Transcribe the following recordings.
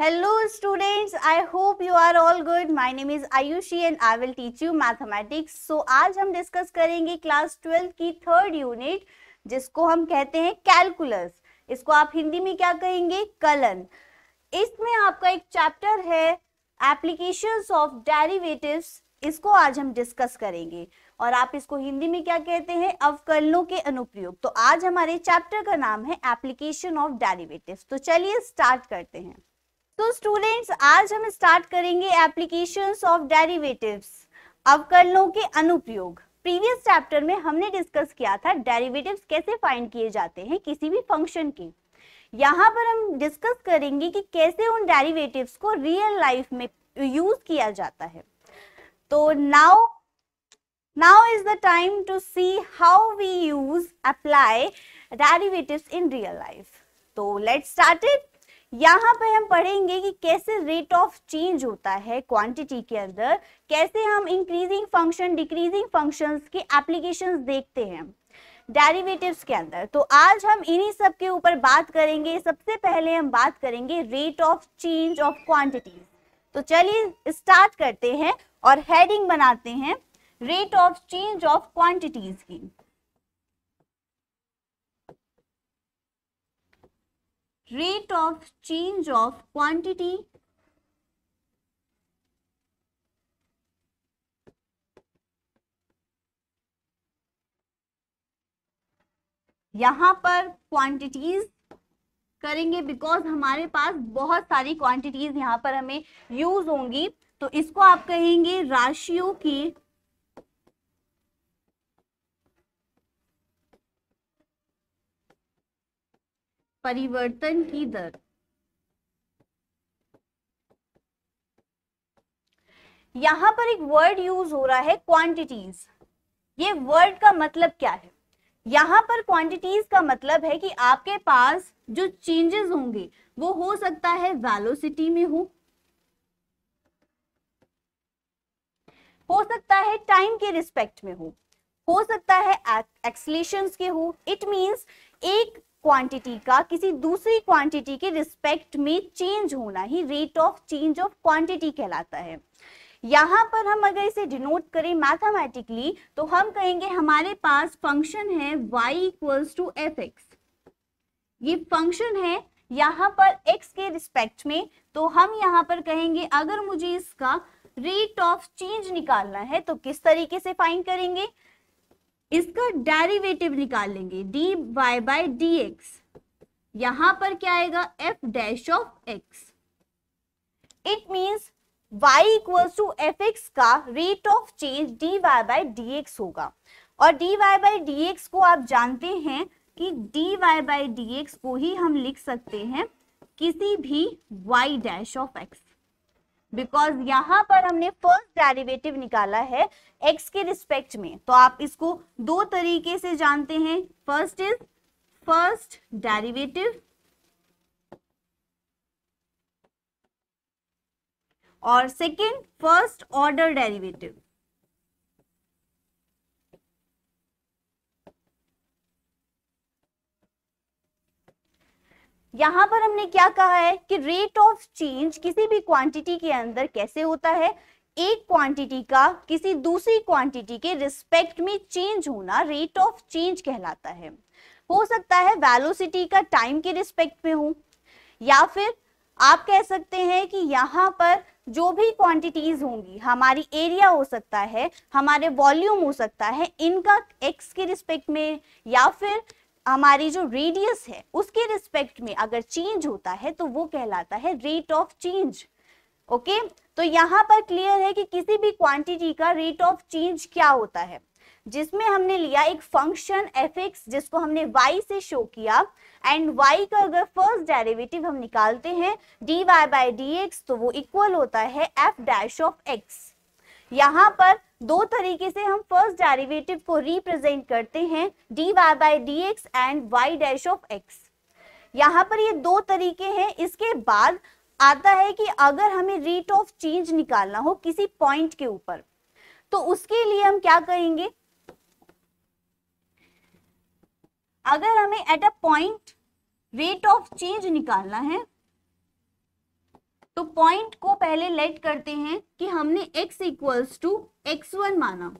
hello students I hope you are all good My name is Ayushi and I will teach you mathematics so आज हम discuss करेंगे class twelfth की third unit जिसको हम कहते हैं कैलकुलस इसको आप हिंदी में क्या कहेंगे कलन इसमें आपका एक चैप्टर है एप्लीकेशंस ऑफ डेरिवेटिव्स इसको आज हम डिस्कस करेंगे और आप इसको हिंदी में क्या कहते हैं अवकलनों के अनुप्रयोग तो आज हमारे चैप्टर का नाम है एप्लीकेशन ऑफ डेरिवेटिव्स तो चलिए स्टार्ट करते हैं तो स्टूडेंट्स आज हम स्टार्ट करेंगे एप्लीकेशंस ऑफ डेरिवेटिव्स अवकलनों के अनुप्रयोग प्रीवियस चैप्टर में हमने डिस्कस किया था डेरिवेटिव्स कैसे फाइंड किए जाते हैं किसी भी फंक्शन के यहाँ पर हम डिस्कस करेंगे कि कैसे उन डेरिवेटिव्स को रियल लाइफ में यूज किया जाता है तो now now is the time to see how we use apply derivatives in real life तो लेट स्टार्ट इट यहाँ पे हम पढ़ेंगे कि कैसे रेट ऑफ चेंज होता है क्वांटिटी के अंदर कैसे हम इंक्रीजिंग फंक्शन डिक्रीजिंग फंक्शंस के एप्लीकेशन देखते हैं डेरिवेटिव्स के अंदर तो आज हम इन्हीं सब के ऊपर बात करेंगे सबसे पहले हम बात करेंगे rate of change of quantities तो चलिए स्टार्ट करते हैं और हेडिंग बनाते हैं rate of change of quantities की rate of change of quantity यहां पर क्वांटिटीज करेंगे बिकॉज हमारे पास बहुत सारी क्वांटिटीज यहां पर हमें यूज होंगी तो इसको आप कहेंगे राशियों की परिवर्तन की दर यहां पर एक वर्ड यूज हो रहा है क्वांटिटीज ये वर्ड का मतलब क्या है यहां पर क्वांटिटीज का मतलब है कि आपके पास जो चेंजेस होंगे वो हो सकता है वेलोसिटी में हो हो सकता है टाइम के रिस्पेक्ट में हो हो सकता है एक्सलेशन के हो इट मींस एक क्वांटिटी का किसी दूसरी क्वांटिटी के रिस्पेक्ट में चेंज होना ही rate of change of quantity कहलाता है यहां पर हम अगर इसे डिनोट करें मैथमेटिकली तो हम कहेंगे हमारे पास फंक्शन है y equals to F X ये फंक्शन है यहां पर x के रिस्पेक्ट में तो हम यहां पर कहेंगे अगर मुझे इसका रेट ऑफ चेंज निकालना है तो किस तरीके से फाइंड करेंगे इसका डेरिवेटिव निकाल लेंगे D Y by D X यहां पर क्या आएगा F dash of X it means Y equals to F X का rate of change D Y by D X होगा और D Y by D x को आप जानते हैं कि D Y by D x को ही हम लिख सकते हैं किसी भी Y dash of X because यहाँ पर हमने फर्स्ट डेरिवेटिव निकाला है एक्स के रिस्पेक्ट में तो आप इसको दो तरीके से जानते हैं फर्स्ट इज फर्स्ट डेरिवेटिव और सेकेंड फर्स्ट ऑर्डर डेरिवेटिव यहाँ पर हमने क्या कहा है कि रेट ऑफ चेंज किसी भी क्वांटिटी के अंदर कैसे होता है एक क्वांटिटी का किसी दूसरी क्वांटिटी के रिस्पेक्ट में चेंज होना रेट ऑफ चेंज कहलाता है हो सकता है वेलोसिटी का टाइम के रिस्पेक्ट में हो या फिर आप कह सकते हैं कि यहाँ पर जो भी क्वांटिटीज होंगी हमारी एरिया हो सकता है हमारे वॉल्यूम हो सकता है इनका एक्स के रिस्पेक्ट में या फिर हमारी जो रेडियस है उसके रिस्पेक्ट में अगर चेंज होता है तो वो कहलाता है रेट ऑफ चेंज ओके तो यहाँ पर क्लियर है कि किसी भी क्वांटिटी का रेट ऑफ चेंज क्या होता है जिसमें हमने लिया एक फंक्शन एफ एक्स जिसको हमने वाई से शो किया एंड वाई का अगर फर्स्ट डेरिवेटिव हम निकालते हैं D Y by D X तो वो इक्वल होता है एफ डैश ऑफ एक्स यहाँ पर दो तरीके से हम फर्स्ट डेरिवेटिव को रिप्रेजेंट करते हैं D Y by D X and Y dash of X यहाँ पर ये दो तरीके हैं इसके बाद आता है कि अगर हमें रेट ऑफ चेंज निकालना हो किसी पॉइंट के ऊपर तो उसके लिए हम क्या करेंगे अगर हमें at a point rate of change निकालना है तो पॉइंट को पहले लेट करते हैं कि हमने x equals to X one माना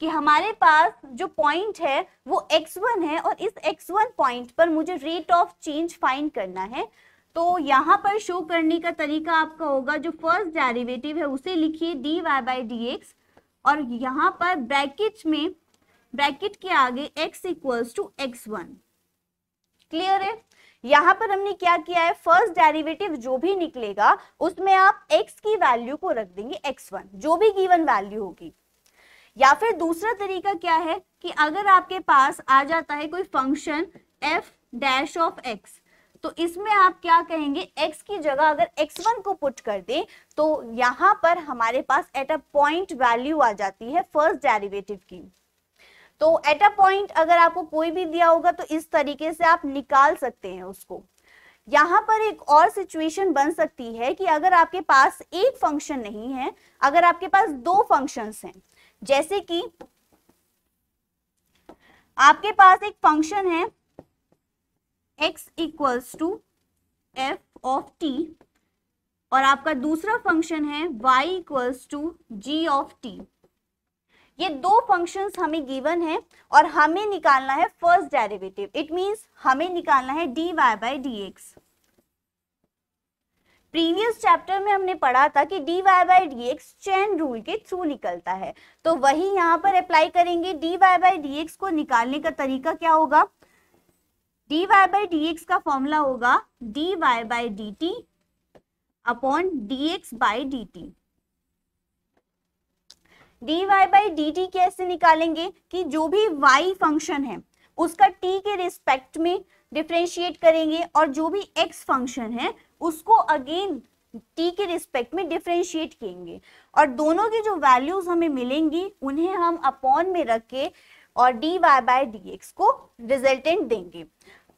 कि हमारे पास जो पॉइंट है वो x1 है और इस x1 पॉइंट पर मुझे रेट ऑफ चेंज फाइंड करना है तो यहाँ पर शो करने का तरीका आपका होगा जो फर्स्ट डेरिवेटिव है उसे लिखिए D Y by D x और यहाँ पर ब्रैकेट में ब्रैकेट के आगे x equals to X one clear है यहाँ पर हमने क्या किया है फर्स्ट डेरिवेटिव जो भी निकलेगा उसमें आप x की वैल्यू को रख देंगे x1 जो भी गिवन वैल्यू होगी या फिर दूसरा तरीका क्या है कि अगर आपके पास आ जाता है कोई function F dash of X तो इसमें आप क्या कहेंगे x की जगह अगर x1 को पुट कर दें तो यहाँ पर हमारे पास एट अ पॉइंट वैल्यू आ जाती है फर्स्ट डेरिवेटिव की तो एट अ पॉइंट अगर आपको कोई भी दिया होगा तो इस तरीके से आप निकाल सकते हैं उसको यहाँ पर एक और सिचुएशन बन सकती है कि अगर आपके पास एक फंक्शन नहीं है अगर आपके पास दो फंक्शंस हैं जैसे कि आपके पास एक फंक्शन है x equals to F of T और आपका दूसरा फंक्शन है y equals to G of T ये दो फंक्शंस हमें गिवन है और हमें निकालना है फर्स्ट डेरिवेटिव इट मींस हमें निकालना है D Y by D X previous chapter में हमने पढ़ा था कि D Y by D X chain rule के थ्रू निकलता है तो वही यहाँ पर अप्लाई करेंगे D Y by D x को निकालने का तरीका क्या होगा D Y by D X का फॉर्मूला होगा D Y by D T upon D X by D T D Y by D T कैसे निकालेंगे कि जो भी y फंक्शन है उसका t के रिस्पेक्ट में डिफ्रेंशिएट करेंगे और जो भी x फंक्शन है उसको अगेन t के रिस्पेक्ट में डिफ्रेंशिएट करेंगे और दोनों की जो वैल्यूज हमें मिलेंगी उन्हें हम अपॉन में रख के और D Y by D x को रिजल्टेंट देंगे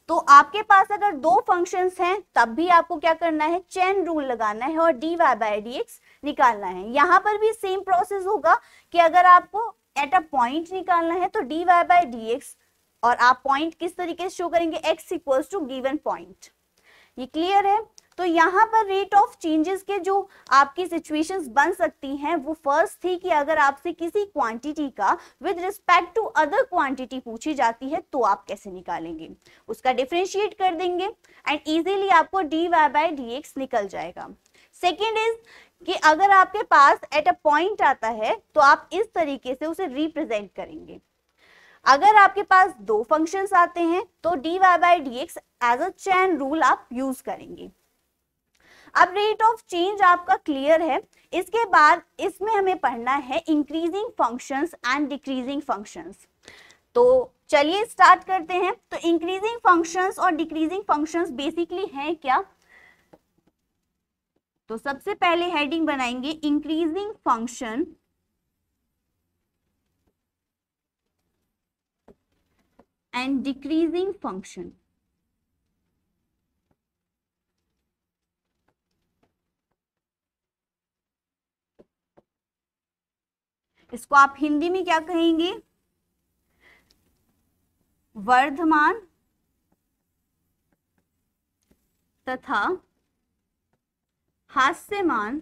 तो आपके पास अगर दो फंक्शंस हैं तब भी आपको क्या करना है चैन रूल लगाना है और D Y by D x निकालना है यहां पर भी सेम प्रोसेस होगा कि अगर आपको एट अ पॉइंट निकालना है तो d Y by D x और आप पॉइंट किस तरीके से शो करेंगे x equals to given point ये क्लियर है तो यहाँ पर रेट ऑफ चेंजेस के जो आपकी सिचुएशंस बन सकती हैं वो फर्स्ट थी कि अगर आपसे किसी क्वांटिटी का with respect to other quantity पूछी जाती है तो आप कैसे निकालेंगे उसका डिफ्रेंशिएट कर देंगे एंड इजीली आपको d Y by D x निकल जाएगा सेकेंड इज कि अगर आपके पास एट अ पॉइंट आता है तो आप इस तरीके से उसे रिप्रेजेंट करेंगे अगर आपके पास दो फंक्शंस आते हैं तो d Y by D x as a chain rule आप यूज करेंगे अब रेट ऑफ चेंज आपका क्लियर है इसके बाद इसमें हमें पढ़ना है increasing functions and decreasing functions तो चलिए स्टार्ट करते हैं तो इंक्रीजिंग फंक्शंस और डिक्रीजिंग फंक्शंस बेसिकली हैं क्या तो सबसे पहले हेडिंग बनाएंगे increasing function and decreasing function इसको आप हिंदी में क्या कहेंगे वर्धमान तथा हास्यमान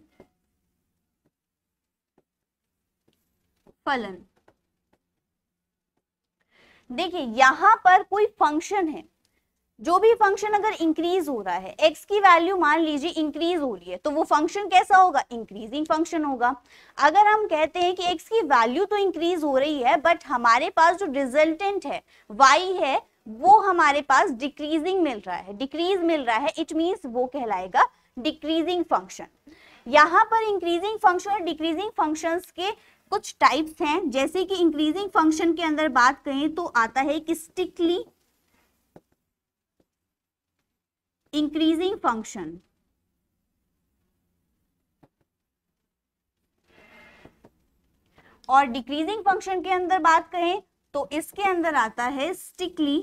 फलन देखिए यहां पर कोई फंक्शन है जो भी फंक्शन अगर इंक्रीज हो रहा है एक्स की वैल्यू मान लीजिए इंक्रीज हो रही है तो वो फंक्शन कैसा होगा इंक्रीजिंग फंक्शन होगा अगर हम कहते हैं कि एक्स की वैल्यू तो इंक्रीज हो रही है बट हमारे पास जो रिजल्टेंट है वाई है वो हमारे पास डिक्रीजिंग मिल रहा है डिक्रीज मिल रहा है इट मीन्स वो कहलाएगा डिक्रीजिंग फंक्शन यहाँ पर इंक्रीजिंग फंक्शन और डिक्रीजिंग फंक्शन के कुछ टाइप्स हैं जैसे कि इंक्रीजिंग फंक्शन के अंदर बात करें तो आता है कि स्टिकली increasing function और डिक्रीजिंग फंक्शन के अंदर बात करें तो इसके अंदर आता है स्टिकली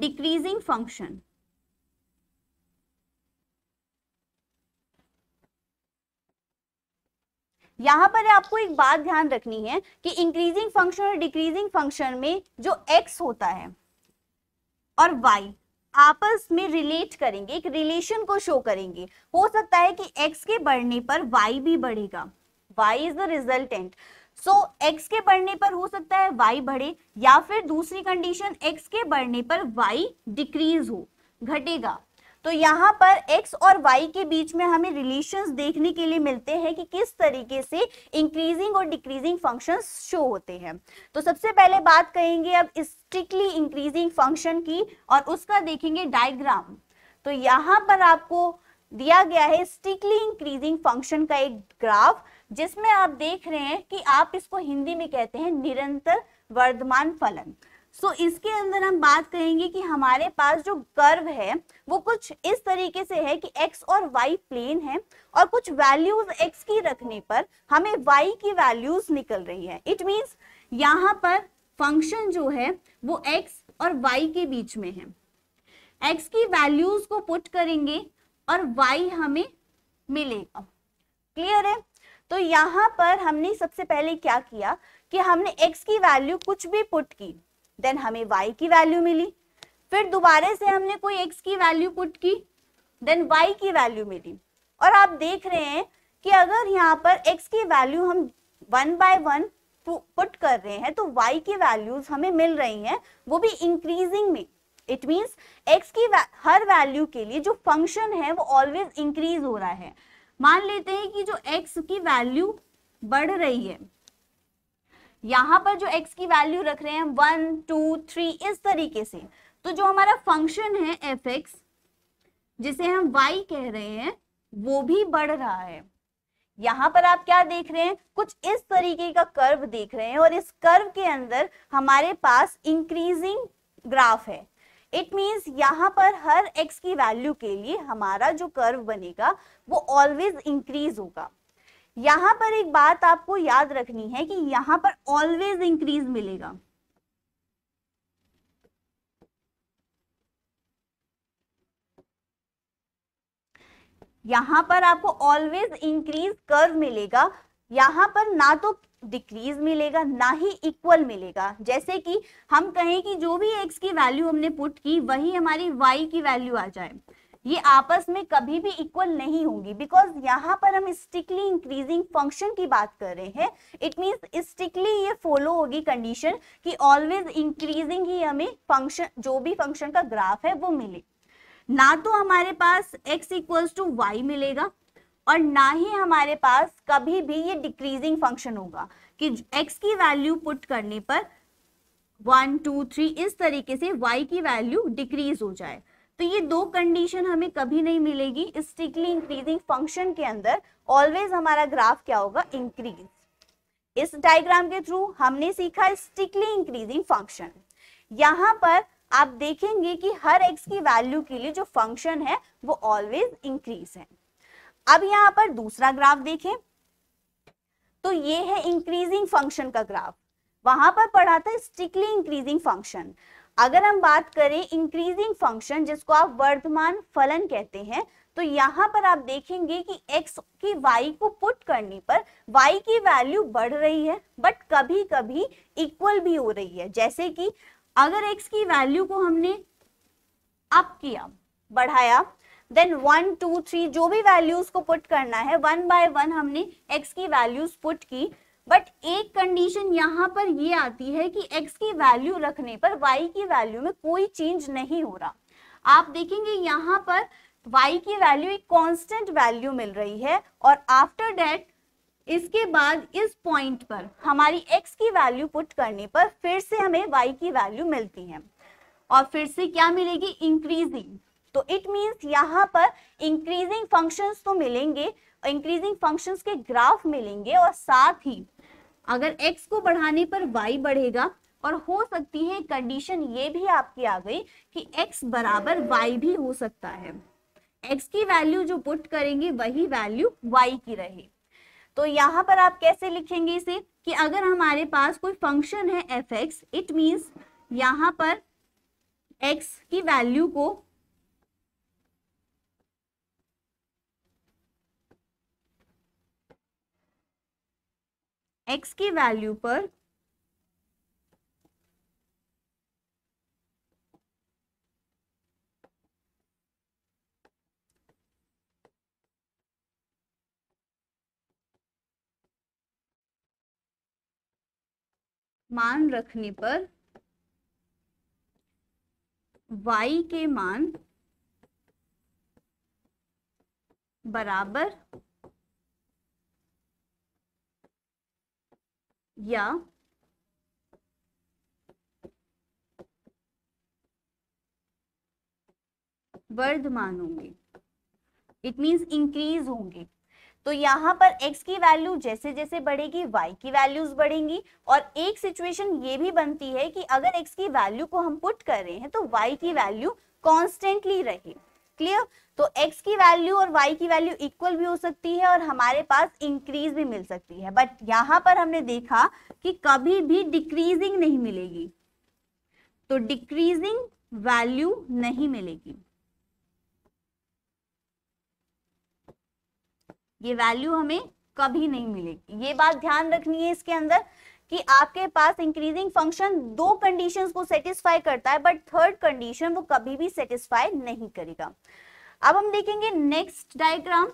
डिक्रीजिंग फंक्शन यहां पर आपको एक बात ध्यान रखनी है कि इंक्रीजिंग फंक्शन और डिक्रीजिंग फंक्शन में जो एक्स होता है और वाई आपस में रिलेट करेंगे एक रिलेशन को शो करेंगे हो सकता है कि एक्स के बढ़ने पर वाई भी बढ़ेगा y is the resultant so x के बढ़ने पर हो सकता है वाई बढ़े या फिर दूसरी कंडीशन एक्स के बढ़ने पर वाई डिक्रीज हो घटेगा तो यहाँ पर x और y के बीच में हमें रिलेशंस देखने के लिए मिलते हैं कि किस तरीके से इंक्रीजिंग और डिक्रीजिंग फंक्शंस शो होते हैं तो सबसे पहले बात करेंगे अब स्ट्रिक्टली इंक्रीजिंग फंक्शन की और उसका देखेंगे डायग्राम तो यहाँ पर आपको दिया गया है स्ट्रिक्टली इंक्रीजिंग फंक्शन का एक ग्राफ जिसमें आप देख रहे हैं कि आप इसको हिंदी में कहते हैं निरंतर वर्धमान फलन सो so, इसके अंदर हम बात करेंगे कि हमारे पास जो कर्व है वो कुछ इस तरीके से है कि एक्स और वाई प्लेन है और कुछ वैल्यूज एक्स की रखने पर हमें वाई की वैल्यूज निकल रही है इट मीन्स यहाँ पर फंक्शन जो है वो एक्स और वाई के बीच में है एक्स की वैल्यूज को पुट करेंगे और वाई हमें मिलेगा क्लियर है तो यहाँ पर हमने सबसे पहले क्या किया कि हमने एक्स की वैल्यू कुछ भी पुट की देन हमें y की वैल्यू मिली फिर दोबारा से हमने कोई x की वैल्यू पुट की देन y की वैल्यू मिली और आप देख रहे हैं कि अगर यहाँ पर x की वैल्यू हम वन बाय वन पुट कर रहे हैं तो y की वैल्यूज हमें मिल रही हैं वो भी इंक्रीजिंग में इट मीन्स x की हर वैल्यू के लिए जो फंक्शन है वो ऑलवेज इंक्रीज हो रहा है मान लेते हैं कि जो x की वैल्यू बढ़ रही है यहाँ पर जो x की वैल्यू रख रहे हैं वन टू थ्री इस तरीके से तो जो हमारा फंक्शन है एफ एक्स जिसे हम y कह रहे हैं वो भी बढ़ रहा है यहाँ पर आप क्या देख रहे हैं कुछ इस तरीके का कर्व देख रहे हैं और इस कर्व के अंदर हमारे पास इंक्रीजिंग ग्राफ है इट मीन्स यहाँ पर हर x की वैल्यू के लिए हमारा जो कर्व बनेगा वो ऑलवेज इंक्रीज होगा यहां पर एक बात आपको याद रखनी है कि यहां पर ऑलवेज इंक्रीज मिलेगा यहां पर आपको ऑलवेज इंक्रीज कर्व मिलेगा यहां पर ना तो डिक्रीज मिलेगा ना ही इक्वल मिलेगा जैसे कि हम कहें कि जो भी एक्स की वैल्यू हमने पुट की वही हमारी वाई की वैल्यू आ जाए ये आपस में कभी भी इक्वल नहीं होंगी बिकॉज यहाँ पर हम स्टिकली इंक्रीजिंग फंक्शन की बात कर रहे हैं इट मीन स्ट्रिक्टली ये फॉलो होगी कंडीशन कि ऑलवेज इंक्रीजिंग ही हमें फंक्शन जो भी फंक्शन का ग्राफ है वो मिले ना तो हमारे पास x इक्वल्स टू वाई मिलेगा और ना ही हमारे पास कभी भी ये डिक्रीजिंग फंक्शन होगा कि x की वैल्यू पुट करने पर वन टू थ्री इस तरीके से y की वैल्यू डिक्रीज हो जाए तो ये दो कंडीशन हमें कभी नहीं मिलेगी स्टिकली इंक्रीजिंग फंक्शन के अंदर ऑलवेज हमारा ग्राफ क्या होगा इंक्रीज इस डायग्राम के थ्रू हमने सीखा स्टिकली इंक्रीजिंग फंक्शन यहाँ पर आप देखेंगे कि हर एक्स की वैल्यू के लिए जो फंक्शन है वो ऑलवेज इंक्रीज है अब यहाँ पर दूसरा ग्राफ देखें तो ये है इंक्रीजिंग फंक्शन का ग्राफ वहां पर पढ़ा था स्टिकली इंक्रीजिंग फंक्शन अगर हम बात करें इंक्रीजिंग फंक्शन जिसको आप वर्धमान फलन कहते हैं तो यहाँ पर आप देखेंगे कि x की y को पुट करने पर y की वैल्यू बढ़ रही है बट कभी कभी इक्वल भी हो रही है जैसे कि अगर x की वैल्यू को हमने अप किया बढ़ाया देन वन टू थ्री जो भी वैल्यूज को पुट करना है वन बाय वन हमने x की वैल्यूज पुट की बट एक कंडीशन यहाँ पर ये आती है कि x की वैल्यू रखने पर y की वैल्यू में कोई चेंज नहीं हो रहा आप देखेंगे यहाँ पर y की वैल्यू एक कांस्टेंट वैल्यू मिल रही है और आफ्टर डेट इसके बाद इस पॉइंट पर हमारी x की वैल्यू पुट करने पर फिर से हमें y की वैल्यू मिलती है और फिर से क्या मिलेगी इंक्रीजिंग तो इट मीन्स यहाँ पर इंक्रीजिंग फंक्शंस तो मिलेंगे इंक्रीजिंग फंक्शंस के ग्राफ मिलेंगे और साथ ही अगर x को बढ़ाने पर y बढ़ेगा और हो सकती है कंडीशन ये भी आपकी आ गई कि x बराबर y भी हो सकता है x की वैल्यू जो पुट करेंगे वही वैल्यू y की रहे तो यहाँ पर आप कैसे लिखेंगे इसे कि अगर हमारे पास कोई फंक्शन है एफ एक्स इट मीन्स यहाँ पर x की वैल्यू को एक्स की वैल्यू पर मान रखने पर y के मान बराबर या वर्धमान होंगे इट मीन्स इंक्रीज होंगे तो यहां पर x की वैल्यू जैसे जैसे बढ़ेगी y की वैल्यूज बढ़ेंगी और एक सिचुएशन ये भी बनती है कि अगर x की वैल्यू को हम पुट कर रहे हैं तो y की वैल्यू कॉन्स्टेंटली रहे क्लियर तो x की वैल्यू और y की वैल्यू इक्वल भी हो सकती है और हमारे पास इंक्रीज भी मिल सकती है बट यहां पर हमने देखा कि कभी भी डिक्रीजिंग नहीं मिलेगी तो डिक्रीजिंग वैल्यू नहीं मिलेगी ये वैल्यू हमें कभी नहीं मिलेगी ये बात ध्यान रखनी है इसके अंदर कि आपके पास इंक्रीजिंग फंक्शन दो कंडीशंस को सेटिस्फाई करता है बट थर्ड कंडीशन वो कभी भी सेटिस्फाई नहीं करेगा अब हम देखेंगे नेक्स्ट डायग्राम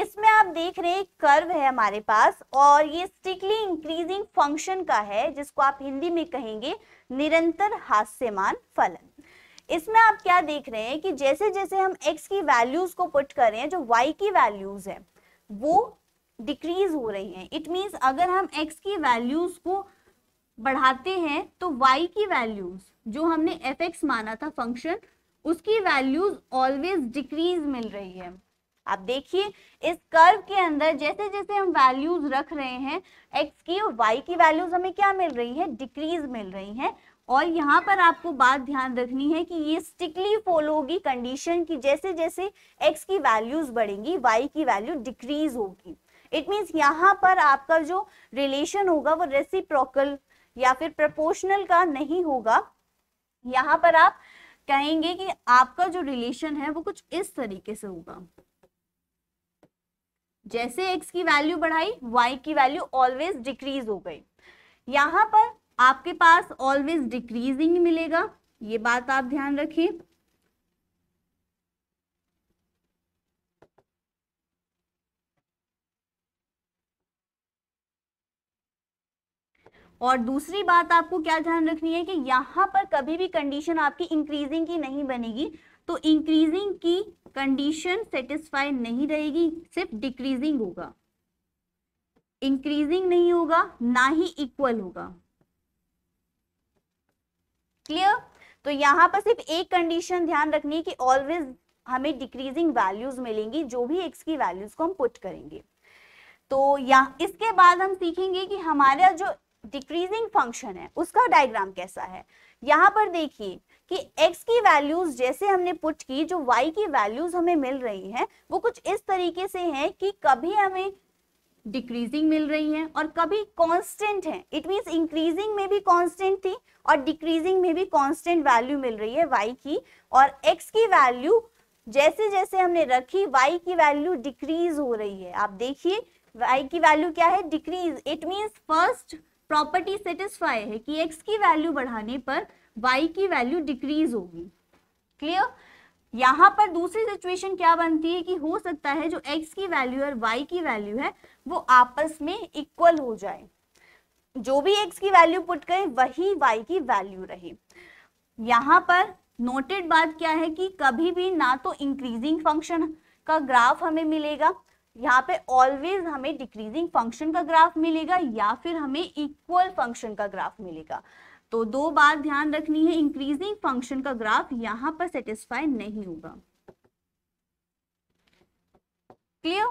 इसमें आप देख रहे हैं कर्व है हमारे पास और ये स्ट्रिक्टली इंक्रीजिंग फंक्शन का है जिसको आप हिंदी में कहेंगे निरंतर हास्यमान फलन इसमें आप क्या देख रहे हैं कि जैसे जैसे हम x की वैल्यूज को पुट कर रहे हैं जो y की वैल्यूज है वो डिक्रीज हो रही हैं इट मीन्स अगर हम एक्स की वैल्यूज को बढ़ाते हैं तो वाई की वैल्यूज जो हमने एफ एक्स माना था फंक्शन उसकी वैल्यूज ऑलवेज डिक्रीज मिल रही है आप देखिए इस कर्व के अंदर जैसे जैसे हम वैल्यूज रख रहे हैं एक्स की और वाई की वैल्यूज हमें क्या मिल रही है डिक्रीज मिल रही है और यहाँ पर आपको बात ध्यान रखनी है कि ये स्टिकली फॉलो होगी कंडीशन की जैसे जैसे एक्स की वैल्यूज बढ़ेंगी वाई की वैल्यू डिक्रीज होगी इट मीन्स यहाँ पर आपका जो रिलेशन होगा वो रेसिप्रोकल या फिर प्रपोर्शनल का नहीं होगा यहाँ पर आप कहेंगे कि आपका जो रिलेशन है वो कुछ इस तरीके से होगा जैसे x की वैल्यू बढ़ाई y की वैल्यू ऑलवेज डिक्रीज हो गई यहाँ पर आपके पास ऑलवेज डिक्रीजिंग मिलेगा ये बात आप ध्यान रखें और दूसरी बात आपको क्या ध्यान रखनी है कि यहां पर कभी भी कंडीशन आपकी इंक्रीजिंग की नहीं बनेगी तो इंक्रीजिंग की कंडीशन सेटिस्फाई नहीं रहेगी सिर्फ डिक्रीजिंग होगा इंक्रीजिंग नहीं होगा ना ही इक्वल होगा क्लियर तो यहाँ पर सिर्फ एक कंडीशन ध्यान रखनी है कि ऑलवेज हमें डिक्रीजिंग वैल्यूज मिलेंगी जो भी एक्स की वैल्यूज को हम पुट करेंगे तो या इसके बाद हम सीखेंगे कि हमारा जो डिक्रीजिंग फंक्शन है उसका डायग्राम कैसा है यहाँ पर देखिए कि x की वैल्यूज जैसे हमने पुट की जो y की वैल्यूज हमें मिल रही है वो कुछ इस तरीके से है कि कभी हमें डिक्रीजिंग मिल रही है और कभी कांस्टेंट है इट मींस इंक्रीजिंग में भी कांस्टेंट थी और डिक्रीजिंग में भी कांस्टेंट वैल्यू मिल रही है y की और x की वैल्यू जैसे जैसे हमने रखी y की वैल्यू डिक्रीज हो रही है आप देखिए y की वैल्यू क्या है decrease it means first property satisfy है कि एक्स की वैल्यू बढ़ाने पर वाई की वैल्यू डिक्रीज होगी क्लियर यहाँ पर दूसरी सिचुएशन क्या बनती है कि हो सकता है जो x की वैल्यू और y की वैल्यू है वो आपस में इक्वल हो जाए जो भी x की वैल्यू पुट करें वही y की वैल्यू रहे यहाँ पर नोटेड बात क्या है कि कभी भी ना तो इंक्रीजिंग फंक्शन का ग्राफ हमें मिलेगा यहाँ पे ऑलवेज हमें डिक्रीजिंग फंक्शन का ग्राफ मिलेगा या फिर हमें इक्वल फंक्शन का ग्राफ मिलेगा तो दो बात ध्यान रखनी है इंक्रीजिंग फंक्शन का ग्राफ यहाँ पर सेटिस्फाई नहीं होगा क्लियर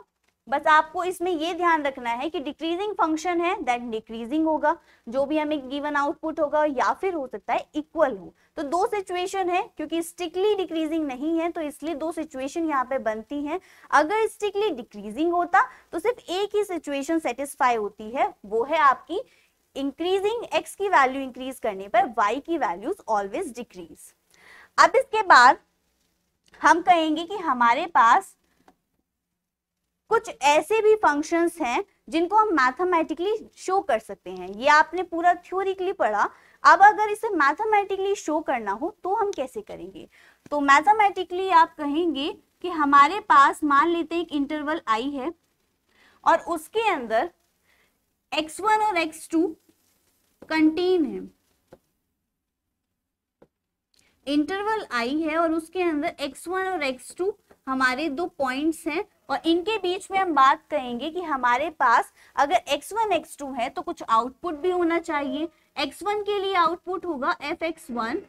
बस आपको इसमें ये ध्यान रखना है कि डिक्रीजिंग फंक्शन है दैट डिक्रीजिंग होगा जो भी हमें गिवन आउटपुट होगा या फिर हो सकता है इक्वल हो तो दो सिचुएशन है क्योंकि स्ट्रिक्टली डिक्रीजिंग नहीं है तो इसलिए दो सिचुएशन यहाँ पे बनती हैं अगर स्ट्रिक्टली डिक्रीजिंग होता तो सिर्फ एक ही सिचुएशन सेटिस्फाई होती है वो है आपकी इंक्रीजिंग एक्स की वैल्यू इंक्रीज करने पर वाई की वैल्यूज ऑलवेज डिक्रीज अब इसके बाद हम कहेंगे कि हमारे पास कुछ ऐसे भी फंक्शंस हैं जिनको हम मैथमेटिकली शो कर सकते हैं ये आपने पूरा थ्योरिकली पढ़ा अब अगर इसे मैथमेटिकली शो करना हो तो हम कैसे करेंगे तो मैथमेटिकली आप कहेंगे कि हमारे पास मान लेते हैं एक इंटरवल आई है और उसके अंदर एक्स वन और एक्स टू कंटेन है इंटरवल आई है और उसके अंदर एक्स वन और एक्स टू हमारे दो पॉइंट्स हैं और इनके बीच में हम बात करेंगे कि हमारे पास अगर x1 x2 है तो कुछ आउटपुट भी होना चाहिए x1 के लिए आउटपुट होगा एफ एक्स वन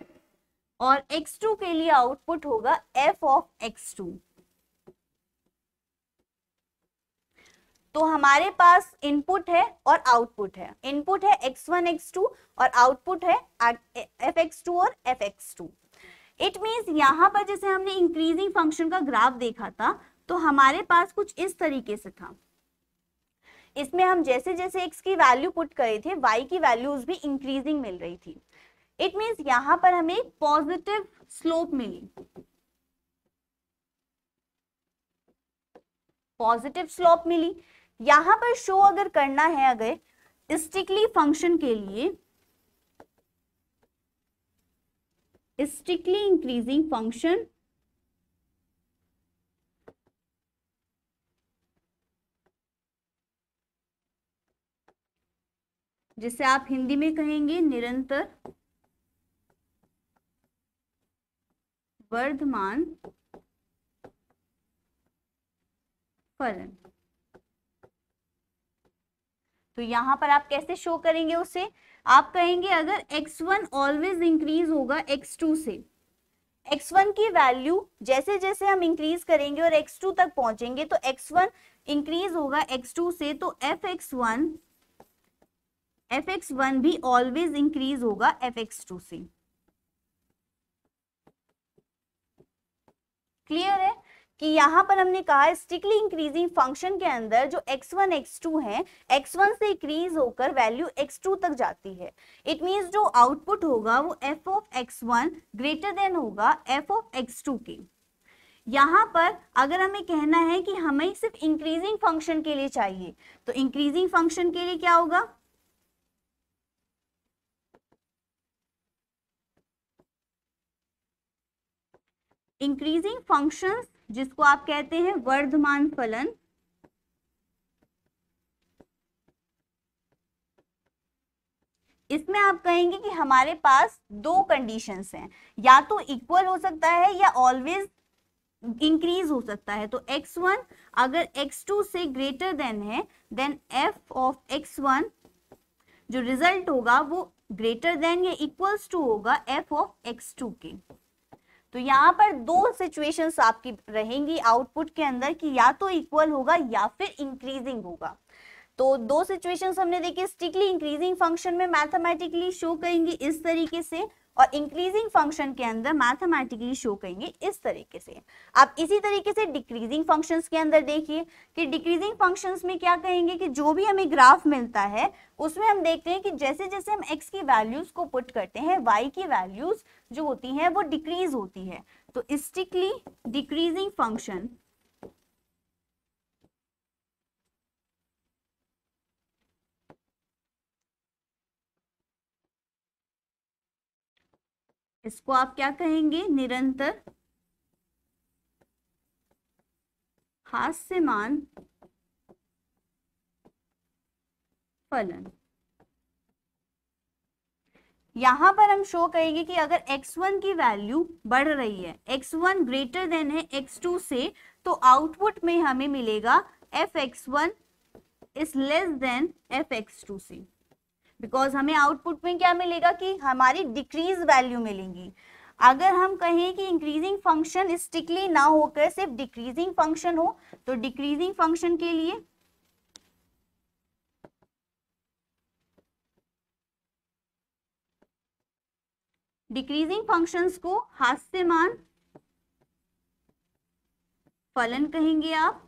और x2 के लिए आउटपुट होगा एफ ऑफ एक्स टू तो हमारे पास इनपुट है और आउटपुट है इनपुट है x1 x2 और आउटपुट है एफ एक्स टू और f x two it means यहाँ पर जैसे हमने इंक्रीजिंग फंक्शन का ग्राफ देखा था तो हमारे पास कुछ इस तरीके से था इसमें हम जैसे जैसे एक्स की वैल्यू पुट करे थे वाई की वैल्यूज भी इंक्रीजिंग मिल रही थी इट मीन यहां पर हमें एक पॉजिटिव स्लोप मिली पॉजिटिव स्लोप मिली यहां पर शो अगर करना है अगर स्टिकली फंक्शन के लिए स्टिकली इंक्रीजिंग फंक्शन जिसे आप हिंदी में कहेंगे निरंतर वर्धमान फलन तो यहां पर आप कैसे शो करेंगे उसे आप कहेंगे अगर x1 ऑलवेज इंक्रीज होगा x2 से x1 की वैल्यू जैसे जैसे हम इंक्रीज करेंगे और x2 तक पहुंचेंगे तो x1 इंक्रीज होगा x2 से तो f x one f x one भी ऑलवेज इंक्रीज होगा एफ एक्स टू से क्लियर है कि यहां पर हमने कहा स्ट्रिक्टली इंक्रीजिंग फंक्शन के अंदर जो x1, x2 है x1 से इंक्रीज होकर वैल्यू x2 तक जाती है इट मीन जो आउटपुट होगा वो f of x1 greater than होगा f ऑफ x2 के यहाँ पर अगर हमें कहना है कि हमें सिर्फ इंक्रीजिंग फंक्शन के लिए चाहिए तो इंक्रीजिंग फंक्शन के लिए क्या होगा इंक्रीजिंग फंक्शंस जिसको आप कहते हैं वर्धमान फलन इसमें आप कहेंगे कि हमारे पास दो कंडीशंस हैं या तो इक्वल हो सकता है या ऑलवेज इंक्रीज हो सकता है तो x1 अगर x2 से ग्रेटर देन है देन f ऑफ x1 जो रिजल्ट होगा वो ग्रेटर देन या इक्वल्स टू होगा f ऑफ x2 के तो यहाँ पर दो सिचुएशंस आपकी रहेंगी आउटपुट के अंदर कि या तो इक्वल होगा या फिर इंक्रीजिंग होगा तो दो सिचुएशंस हमने देखी स्ट्रिक्टली इंक्रीजिंग फंक्शन में मैथमेटिकली शो करेंगी इस तरीके से और इंक्रीजिंग फंक्शन के अंदर मैथमेटिकली शो करेंगे इस तरीके से आप इसी तरीके से डिक्रीजिंग फंक्शंस के अंदर देखिए कि डिक्रीजिंग फंक्शंस में क्या कहेंगे कि जो भी हमें ग्राफ मिलता है उसमें हम देखते हैं कि जैसे जैसे हम x की वैल्यूज को पुट करते हैं y की वैल्यूज जो होती हैं वो डिक्रीज होती है तो स्ट्रिक्टली डिक्रीजिंग फंक्शन इसको आप क्या कहेंगे निरंतर हास्यमान फलन यहां पर हम शो करेंगे कि अगर x1 की वैल्यू बढ़ रही है x1 ग्रेटर देन है x2 से तो आउटपुट में हमें मिलेगा f x one is less than f x two से बिकॉज हमें आउटपुट में क्या मिलेगा कि हमारी डिक्रीज वैल्यू मिलेंगी अगर हम कहें कि इंक्रीजिंग फंक्शन स्ट्रिक्टली ना होकर सिर्फ डिक्रीजिंग फंक्शन हो तो डिक्रीजिंग फंक्शन के लिए डिक्रीजिंग फंक्शंस को हास्यमान फलन कहेंगे आप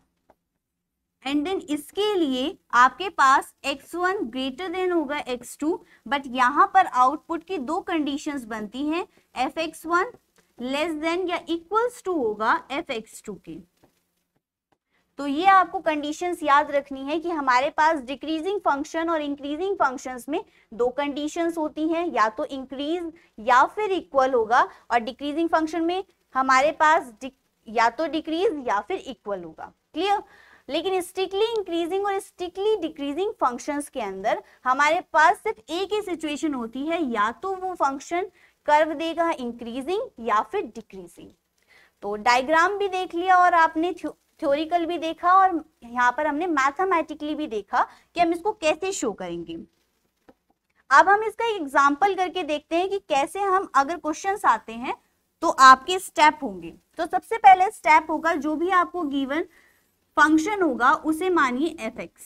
एंड देन इसके लिए आपके पास x1 ग्रेटर देन होगा x2 बट यहाँ पर आउटपुट की दो कंडीशंस बनती हैं f x one less than या इक्वल्स टू होगा एफ एक्स टू के तो ये आपको कंडीशंस याद रखनी है कि हमारे पास डिक्रीजिंग फंक्शन और इंक्रीजिंग फंक्शंस में दो कंडीशंस होती हैं या तो इंक्रीज या फिर इक्वल होगा और डिक्रीजिंग फंक्शन में हमारे पास या तो डिक्रीज या फिर इक्वल होगा क्लियर लेकिन स्ट्रिक्टली इंक्रीजिंग और स्ट्रिक्टली डिक्रीजिंग फंक्शंस के अंदर हमारे पास सिर्फ एक ही सिचुएशन होती है या तो वो फंक्शन कर्व देगा इंक्रीजिंग या फिर डिक्रीजिंग तो डायग्राम भी देख लिया और आपने थ्योरिकल भी देखा और यहाँ पर हमने मैथमेटिकली भी देखा कि हम इसको कैसे शो करेंगे अब हम इसका एग्जाम्पल करके देखते हैं कि कैसे हम अगर क्वेश्चन आते हैं तो आपके स्टेप होंगे तो सबसे पहले स्टेप होगा जो भी आपको गिवन फंक्शन होगा उसे मानिए एफ एक्स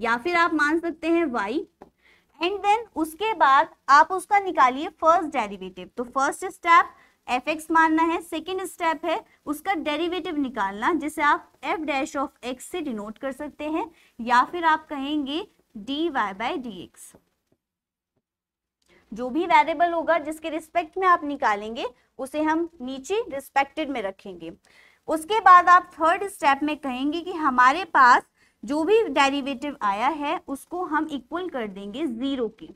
या फिर आप मान सकते हैं वाई एंड देन उसके बाद आप उसका निकालिए फर्स्ट डेरिवेटिव तो फर्स्ट स्टेप एफ एक्स मानना है सेकेंड स्टेप है उसका डेरिवेटिव निकालना जिसे आप एफ डैश ऑफ एक्स से डिनोट कर सकते हैं या फिर आप कहेंगे d Y by D x जो भी वेरिएबल होगा जिसके रिस्पेक्ट में आप निकालेंगे उसे हम नीचे रिस्पेक्टेड में रखेंगे उसके बाद आप थर्ड स्टेप में कहेंगे कि हमारे पास जो भी डेरिवेटिव आया है उसको हम इक्वल कर देंगे जीरो के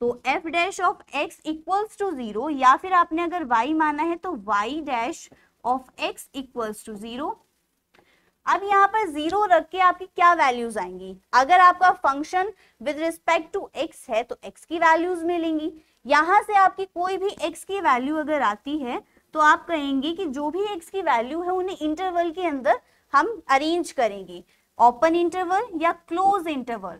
तो F dash of x equals to zero या फिर आपने अगर वाई माना है तो y dash of x equals to zero अब यहाँ पर जीरो रख के आपकी क्या वैल्यूज आएंगी अगर आपका function with respect to x है तो एक्स की वैल्यूज मिलेंगी यहां से आपकी कोई भी एक्स की वैल्यू अगर आती है तो आप कहेंगे कि जो भी एक्स की वैल्यू है उन्हें इंटरवल के अंदर हम अरेंज करेंगे ओपन इंटरवल या क्लोज इंटरवल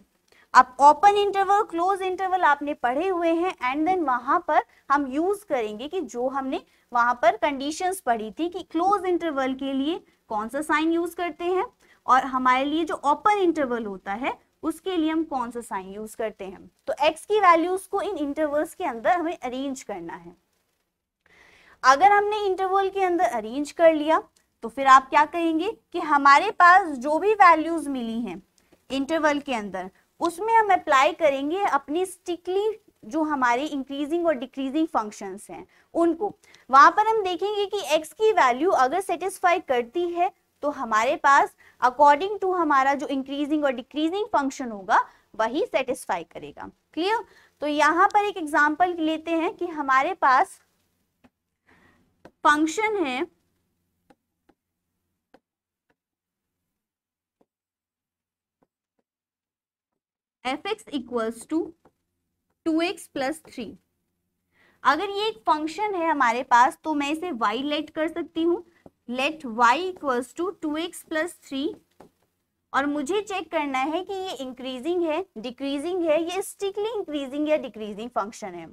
अब ओपन इंटरवल क्लोज इंटरवल आपने पढ़े हुए हैं एंड देन वहां पर हम यूज करेंगे कि जो हमने वहां पर कंडीशंस पढ़ी थी कि क्लोज इंटरवल के लिए कौन सा साइन यूज करते हैं और हमारे लिए जो ओपन इंटरवल होता है उसके लिए हम कौन सा साइन यूज करते हैं तो एक्स की वैल्यूज को इन इंटरवल्स के अंदर हमें अरेंज करना है अगर हमने इंटरवल के अंदर अरेंज कर लिया तो फिर आप क्या कहेंगे कि हमारे पास जो भी वैल्यूज मिली हैं इंटरवल के अंदर उसमें हम अप्लाई करेंगे अपनी स्टिकली जो हमारे इंक्रीजिंग और डिक्रीजिंग फंक्शंस हैं उनको वहां पर हम देखेंगे कि एक्स की वैल्यू अगर सेटिस्फाई करती है तो हमारे पास अकॉर्डिंग टू हमारा जो इंक्रीजिंग और डिक्रीजिंग फंक्शन होगा वही सेटिस्फाई करेगा क्लियर तो यहाँ पर एक एग्जाम्पल लेते हैं कि हमारे पास फंक्शन है F x equals to two x plus three अगर ये एक फंक्शन है हमारे पास तो मैं इसे वाई लेट कर सकती हूं let y equals to two x plus three और मुझे चेक करना है कि ये इंक्रीजिंग है डिक्रीजिंग है ये स्ट्रिक्टली इंक्रीजिंग या डिक्रीजिंग फंक्शन है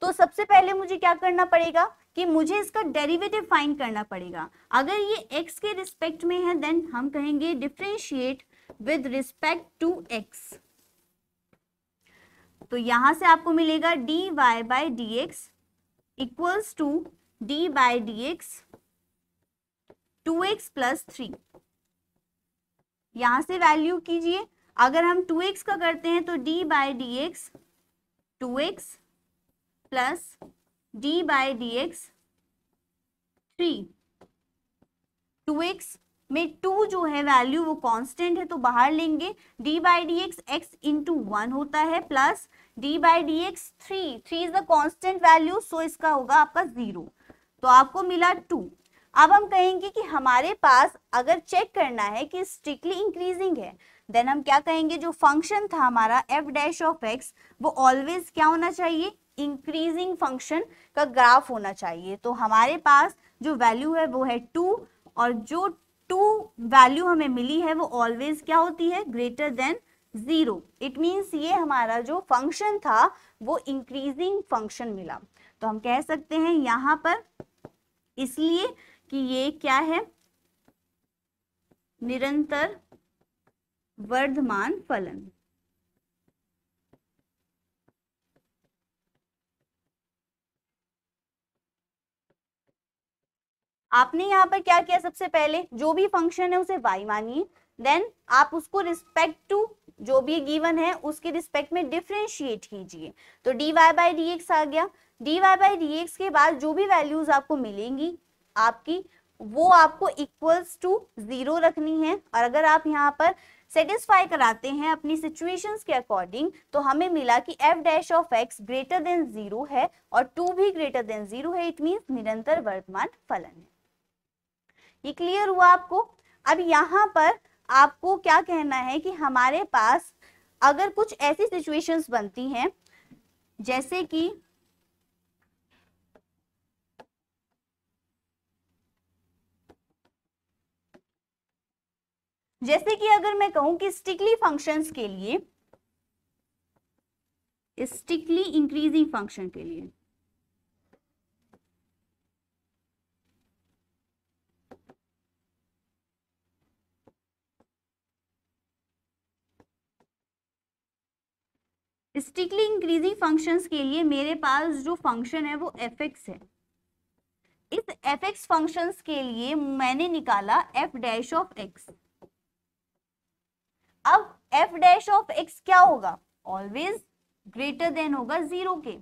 तो सबसे पहले मुझे क्या करना पड़ेगा कि मुझे इसका डेरिवेटिव फाइंड करना पड़ेगा अगर ये एक्स के रिस्पेक्ट में है देन हम कहेंगे differentiate with respect to x तो यहां से आपको मिलेगा d Y by D x equals to d by D x two x plus three यहां से वैल्यू कीजिए अगर हम टू एक्स का करते हैं तो d by D x two x plus d by D x three two x में टू जो है वैल्यू वो कांस्टेंट है तो बाहर लेंगे d by D x x into one होता है plus d by D x three three is the constant value so इसका होगा आपका जीरो तो आपको मिला टू अब हम कहेंगे कि हमारे पास अगर चेक करना है कि स्ट्रिक्टली इंक्रीजिंग है देन हम क्या कहेंगे जो फंक्शन था हमारा एफ डैश ऑफ एक्स वो ऑलवेज क्या होना चाहिए इंक्रीजिंग फंक्शन का ग्राफ होना चाहिए तो हमारे पास जो वैल्यू है वो है टू और जो टू वैल्यू हमें मिली है वो ऑलवेज क्या होती है greater than zero it means ये हमारा जो फंक्शन था वो इंक्रीजिंग फंक्शन मिला तो हम कह सकते हैं यहां पर इसलिए कि ये क्या है निरंतर वर्धमान फलन आपने यहाँ पर क्या किया सबसे पहले जो भी फंक्शन है उसे वाई मानिए देन आप उसको रिस्पेक्ट टू जो भी गिवन है उसके रिस्पेक्ट में डिफ्रेंशिएट कीजिए तो d Y by D x आ गया d Y by D x के बाद जो भी वैल्यूज आपको मिलेंगी आपकी वो आपको इक्वल्स टू जीरो रखनी है और अगर आप यहाँ पर सेटिस्फाई कराते हैं अपनी सिचुएशंस के अकॉर्डिंग तो हमें मिला कि f dash of x greater than zero है और टू भी ग्रेटर देन जीरो है इट मीन्स निरंतर वर्तमान फलन है ये क्लियर हुआ आपको अब यहाँ पर आपको क्या कहना है कि हमारे पास अगर कुछ ऐसी सिचुएशंस बनती हैं जैसे कि जैसे कि अगर मैं कहूं कि स्टिकली फंक्शंस के लिए स्टिकली इंक्रीजिंग फंक्शन के लिए स्टिकली इंक्रीजिंग फंक्शंस के लिए मेरे पास जो फंक्शन है वो एफ एक्स है इस एफ एक्स फंक्शन के लिए मैंने निकाला एफ डैश ऑफ एक्स अब एफ डैश ऑफ एक्स क्या होगा ऑलवेज ग्रेटर देन होगा जीरो के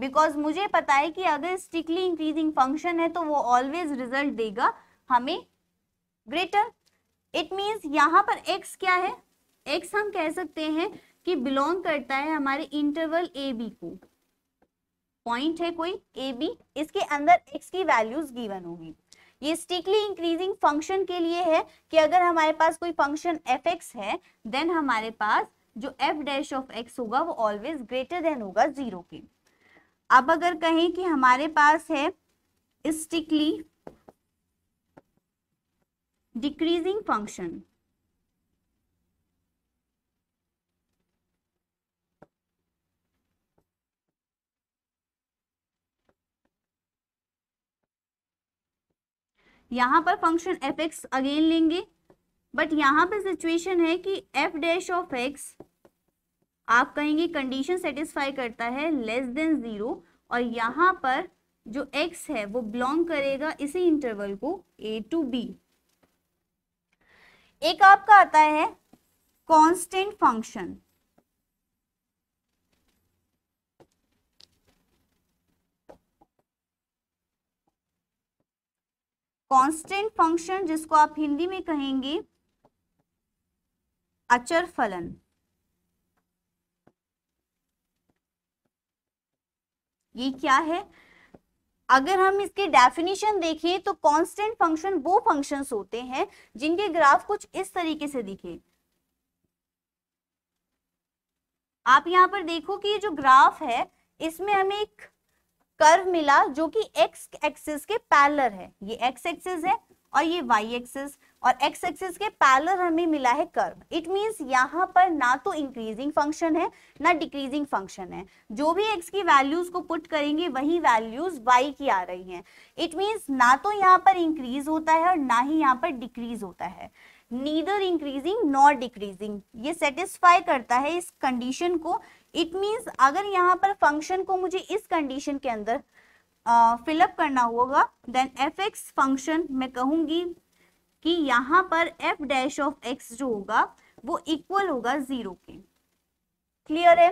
बिकॉज मुझे पता है कि अगर स्टिकली इंक्रीजिंग फंक्शन है तो वो ऑलवेज रिजल्ट देगा हमें ग्रेटर इट मीन्स यहाँ पर एक्स क्या है एक्स हम कह सकते हैं कि बिलोंग करता है हमारे इंटरवल ए बी को पॉइंट है कोई ए बी इसके अंदर एक्स की वैल्यूज गिवन होगी ये स्ट्रिक्टली इंक्रीजिंग फंक्शन के लिए है कि अगर हमारे पास कोई फंक्शन एफ एक्स है देन हमारे पास जो एफ डैश ऑफ एक्स होगा वो ऑलवेज ग्रेटर देन होगा जीरो के अब अगर कहें कि हमारे पास है स्ट्रिक्टली डिक्रीजिंग फंक्शन यहाँ पर फंक्शन एफ एक्स अगेन लेंगे बट यहाँ पे सिचुएशन है कि एफ डैश ऑफ एक्स आप कहेंगे कंडीशन सेटिस्फाई करता है लेस देन जीरो और यहाँ पर जो एक्स है वो बिलोंग करेगा इसी इंटरवल को ए टू बी एक आपका आता है कांस्टेंट फंक्शन कांस्टेंट फंक्शन जिसको आप हिंदी में कहेंगे अचर फलन ये क्या है अगर हम इसके डेफिनेशन देखें तो कांस्टेंट फंक्शन वो फंक्शंस होते हैं जिनके ग्राफ कुछ इस तरीके से दिखे आप यहां पर देखो कि ये जो ग्राफ है इसमें हमें एक कर्व मिला जो कि एक्स एक्सिस के पैलर है ये एक्स एक्सिस है और ये वाई एक्सिस और एक्स एक्सिस के पैलर हमें मिला है कर्व इट मींस यहाँ पर ना तो इंक्रीजिंग फंक्शन है ना डिक्रीजिंग फंक्शन है जो भी एक्स की वैल्यूज को पुट करेंगे वही वैल्यूज वाई की आ रही हैं इट मींस ना तो यहाँ पर इंक्रीज होता है और ना ही यहाँ पर डिक्रीज होता है नीदर इंक्रीजिंग नॉट डिक्रीजिंग ये सेटिस्फाई करता है इस कंडीशन को इट मीन्स अगर यहाँ पर फंक्शन को मुझे इस कंडीशन के अंदर फिलअप uh, करना होगा देन एफ एक्स फंक्शन मैं कहूंगी कि यहाँ पर एफ डैश ऑफ एक्स जो होगा वो इक्वल होगा जीरो के क्लियर है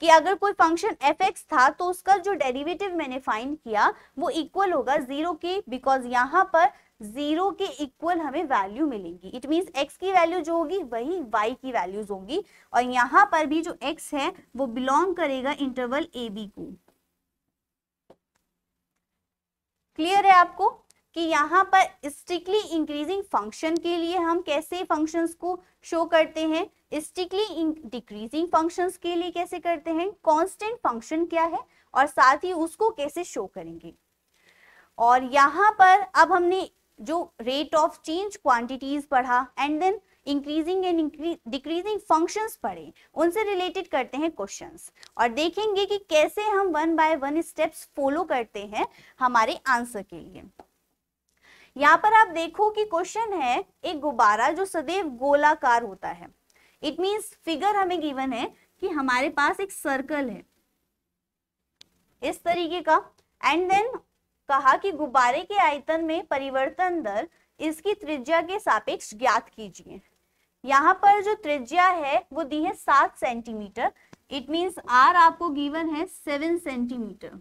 कि अगर कोई फंक्शन एफ एक्स था तो उसका जो डेरिवेटिव मैंने फाइंड किया वो इक्वल होगा जीरो के बिकॉज यहाँ पर जीरो के इक्वल हमें वैल्यू मिलेंगी इट मीन एक्स की वैल्यू जो होगी वही वाई की वैल्यूज होंगी और यहाँ पर भी जो एक्स है वो बिलोंग करेगा इंटरवल ए बी को क्लियर है आपको कि यहाँ पर स्ट्रिक्टली इंक्रीजिंग फंक्शन के लिए हम कैसे फंक्शंस को शो करते हैं स्ट्रिक्टली डिक्रीजिंग फंक्शंस के लिए कैसे करते हैं कांस्टेंट फंक्शन क्या है और साथ ही उसको कैसे शो करेंगे और यहाँ पर अब हमने जो रेट ऑफ चेंज क्वांटिटीज पढ़ा and then increasing and decreasing functions पढ़े उनसे रिलेटेड करते हैं क्वेश्चंस और देखेंगे कि कैसे हम one by one steps follow करते हैं हमारे आंसर के लिए यहाँ पर आप देखो कि क्वेश्चन है एक गुब्बारा जो सदैव गोलाकार होता है इट मीन्स फिगर हमें गिवन है कि हमारे पास एक सर्कल है इस तरीके का एंड देन कहा कि गुब्बारे के आयतन में परिवर्तन दर इसकी त्रिज्या के सापेक्ष ज्ञात कीजिए यहाँ पर जो त्रिज्या है वो दी है सात सेंटीमीटर इट मींस आर आपको गिवन है सेवन सेंटीमीटर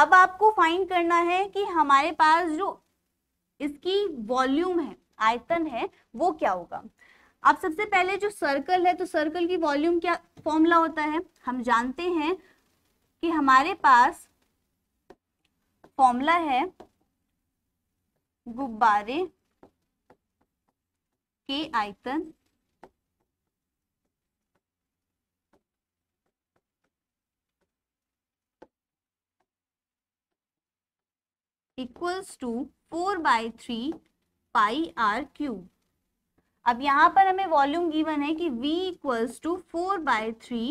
अब आपको फाइंड करना है कि हमारे पास जो इसकी वॉल्यूम है आयतन है वो क्या होगा अब सबसे पहले जो सर्कल है तो सर्कल की वॉल्यूम क्या फॉर्मूला होता है हम जानते हैं कि हमारे पास फॉर्मूला है गुब्बारे के आयतन equals to four by three pi r cube अब यहां पर हमें वॉल्यूम गिवन है कि v equals to four by three